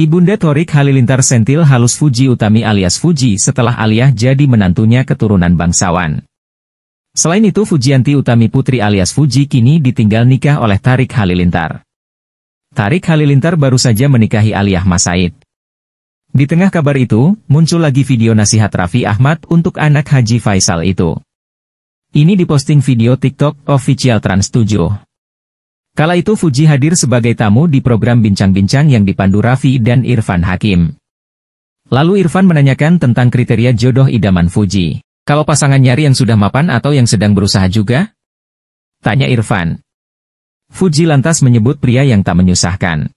Ibunda Torik Halilintar Sentil halus Fuji Utami alias Fuji setelah Aliyah jadi menantunya keturunan bangsawan. Selain itu Fujianti Utami Putri alias Fuji kini ditinggal nikah oleh Tarik Halilintar. Tarik Halilintar baru saja menikahi Aliyah Masaid. Di tengah kabar itu, muncul lagi video nasihat Raffi Ahmad untuk anak Haji Faisal itu. Ini diposting video TikTok official Trans 7. Kala itu Fuji hadir sebagai tamu di program Bincang-Bincang yang dipandu Raffi dan Irfan Hakim. Lalu Irfan menanyakan tentang kriteria jodoh idaman Fuji. Kalau pasangan nyari yang sudah mapan atau yang sedang berusaha juga? Tanya Irfan. Fuji lantas menyebut pria yang tak menyusahkan.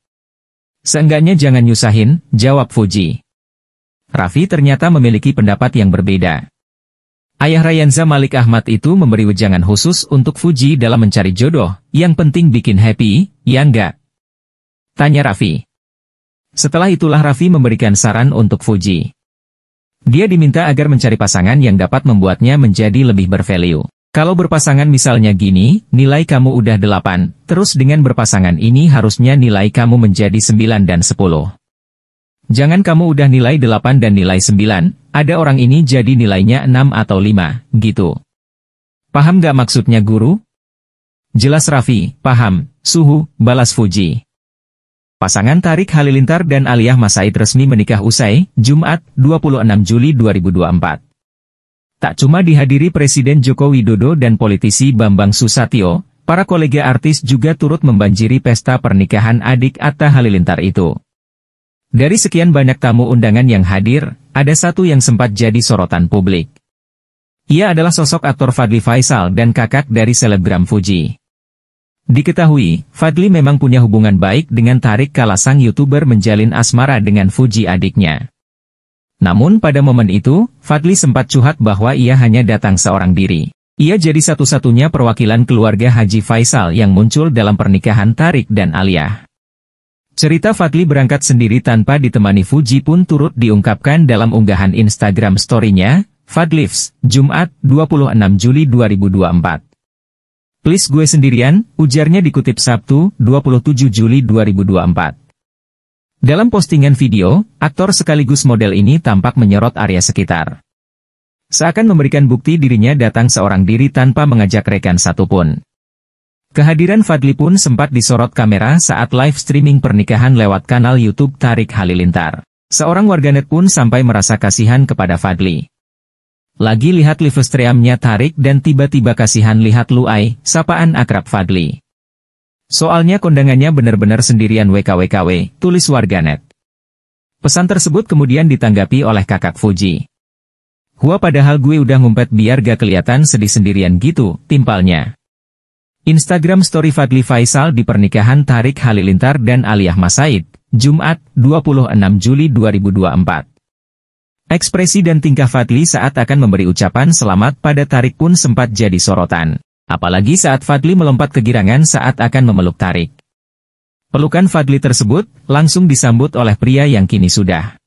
Seenggaknya jangan nyusahin, jawab Fuji. Raffi ternyata memiliki pendapat yang berbeda. Ayah Rayanza Malik Ahmad itu memberi wejangan khusus untuk Fuji dalam mencari jodoh, yang penting bikin happy, ya enggak? Tanya Raffi. Setelah itulah Raffi memberikan saran untuk Fuji. Dia diminta agar mencari pasangan yang dapat membuatnya menjadi lebih bervalue. Kalau berpasangan misalnya gini, nilai kamu udah 8, terus dengan berpasangan ini harusnya nilai kamu menjadi 9 dan 10. Jangan kamu udah nilai 8 dan nilai 9, ada orang ini jadi nilainya 6 atau 5, gitu. Paham gak maksudnya guru? Jelas Raffi, paham, suhu, balas Fuji. Pasangan Tarik Halilintar dan Aliyah Masaid resmi menikah usai, Jumat, 26 Juli 2024. Tak cuma dihadiri Presiden Joko Widodo dan politisi Bambang Susatyo, para kolega artis juga turut membanjiri pesta pernikahan adik Atta Halilintar itu. Dari sekian banyak tamu undangan yang hadir, ada satu yang sempat jadi sorotan publik. Ia adalah sosok aktor Fadli Faisal dan kakak dari selebgram Fuji. Diketahui, Fadli memang punya hubungan baik dengan Tarik kala sang YouTuber menjalin asmara dengan Fuji adiknya. Namun pada momen itu, Fadli sempat curhat bahwa ia hanya datang seorang diri. Ia jadi satu-satunya perwakilan keluarga Haji Faisal yang muncul dalam pernikahan Tarik dan Aliyah. Cerita Fadli berangkat sendiri tanpa ditemani Fuji pun turut diungkapkan dalam unggahan Instagram story-nya, Fadlifs, Jumat, 26 Juli 2024. Please gue sendirian, ujarnya dikutip Sabtu, 27 Juli 2024. Dalam postingan video, aktor sekaligus model ini tampak menyorot area sekitar. Seakan memberikan bukti dirinya datang seorang diri tanpa mengajak rekan satupun. Kehadiran Fadli pun sempat disorot kamera saat live streaming pernikahan lewat kanal YouTube Tarik Halilintar. Seorang warganet pun sampai merasa kasihan kepada Fadli. Lagi lihat live streamnya Tarik dan tiba-tiba kasihan lihat Luai, sapaan akrab Fadli. Soalnya kondangannya benar-benar sendirian WKWKW, tulis warganet. Pesan tersebut kemudian ditanggapi oleh kakak Fuji. Hua, padahal gue udah ngumpet biar gak kelihatan sedih sendirian gitu, timpalnya. Instagram Story Fadli Faisal di pernikahan Tarik Halilintar dan Aliyah Masaid, Jumat, 26 Juli 2024. Ekspresi dan tingkah Fadli saat akan memberi ucapan selamat pada Tarik pun sempat jadi sorotan. Apalagi saat Fadli melompat kegirangan saat akan memeluk Tarik. Pelukan Fadli tersebut, langsung disambut oleh pria yang kini sudah